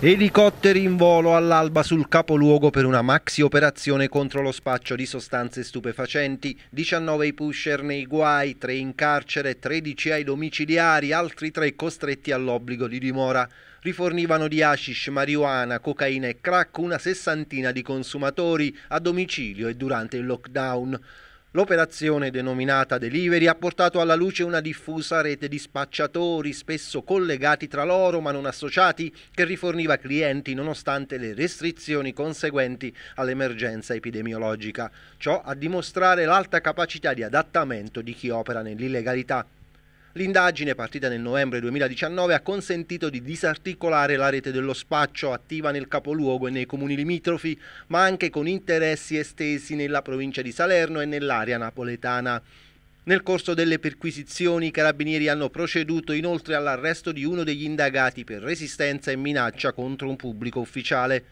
Elicotteri in volo all'alba sul capoluogo per una maxi operazione contro lo spaccio di sostanze stupefacenti. 19 i pusher nei guai, 3 in carcere, 13 ai domiciliari, altri 3 costretti all'obbligo di dimora. Rifornivano di hashish, marijuana, cocaina e crack una sessantina di consumatori a domicilio e durante il lockdown. L'operazione denominata Delivery ha portato alla luce una diffusa rete di spacciatori, spesso collegati tra loro ma non associati, che riforniva clienti nonostante le restrizioni conseguenti all'emergenza epidemiologica. Ciò a dimostrare l'alta capacità di adattamento di chi opera nell'illegalità. L'indagine, partita nel novembre 2019, ha consentito di disarticolare la rete dello spaccio attiva nel capoluogo e nei comuni limitrofi, ma anche con interessi estesi nella provincia di Salerno e nell'area napoletana. Nel corso delle perquisizioni i carabinieri hanno proceduto inoltre all'arresto di uno degli indagati per resistenza e minaccia contro un pubblico ufficiale.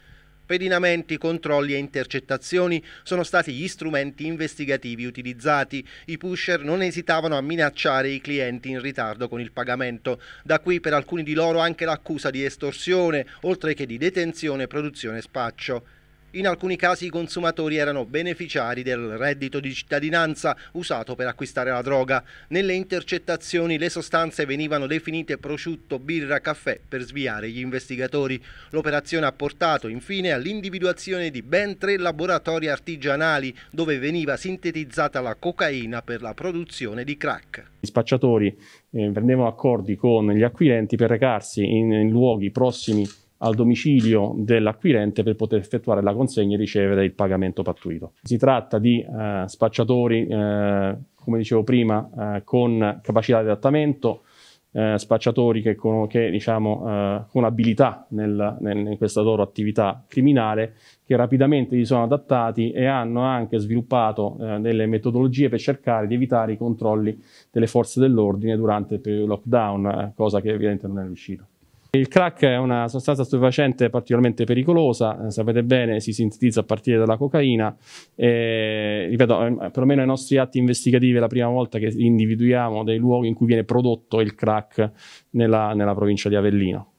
Pedinamenti, controlli e intercettazioni sono stati gli strumenti investigativi utilizzati. I pusher non esitavano a minacciare i clienti in ritardo con il pagamento. Da qui per alcuni di loro anche l'accusa di estorsione, oltre che di detenzione, produzione e spaccio. In alcuni casi i consumatori erano beneficiari del reddito di cittadinanza usato per acquistare la droga. Nelle intercettazioni le sostanze venivano definite prosciutto, birra, caffè per sviare gli investigatori. L'operazione ha portato infine all'individuazione di ben tre laboratori artigianali dove veniva sintetizzata la cocaina per la produzione di crack. Gli spacciatori eh, prendevano accordi con gli acquirenti per recarsi in, in luoghi prossimi al domicilio dell'acquirente per poter effettuare la consegna e ricevere il pagamento pattuito. Si tratta di eh, spacciatori, eh, come dicevo prima, eh, con capacità di adattamento, eh, spacciatori che, con, che, diciamo, eh, con abilità nel, nel, in questa loro attività criminale, che rapidamente si sono adattati e hanno anche sviluppato eh, delle metodologie per cercare di evitare i controlli delle forze dell'ordine durante il periodo lockdown, cosa che evidentemente non è riuscita. Il crack è una sostanza stupefacente particolarmente pericolosa, eh, sapete bene, si sintetizza a partire dalla cocaina. E, ripeto, ehm, perlomeno ai nostri atti investigativi è la prima volta che individuiamo dei luoghi in cui viene prodotto il crack nella, nella provincia di Avellino.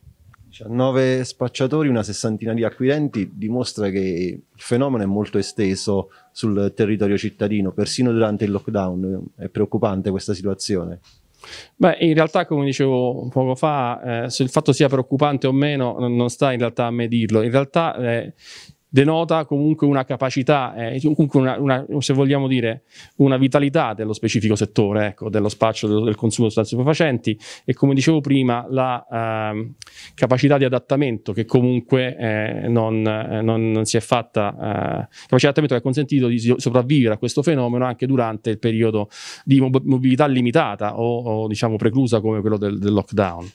19 spacciatori, una sessantina di acquirenti, dimostra che il fenomeno è molto esteso sul territorio cittadino, persino durante il lockdown. È preoccupante questa situazione. Beh, in realtà, come dicevo poco fa, eh, se il fatto sia preoccupante o meno non, non sta in realtà a medirlo. In realtà eh, denota comunque una capacità, eh, comunque una, una, se vogliamo dire, una vitalità dello specifico settore, ecco, dello spazio del, del consumo di sostanze stupefacenti e come dicevo prima la eh, capacità di adattamento che comunque eh, non, eh, non, non, si è fatta, eh, capacità di adattamento che ha consentito di sopravvivere a questo fenomeno anche durante il periodo di mobilità limitata o, o diciamo preclusa come quello del, del lockdown.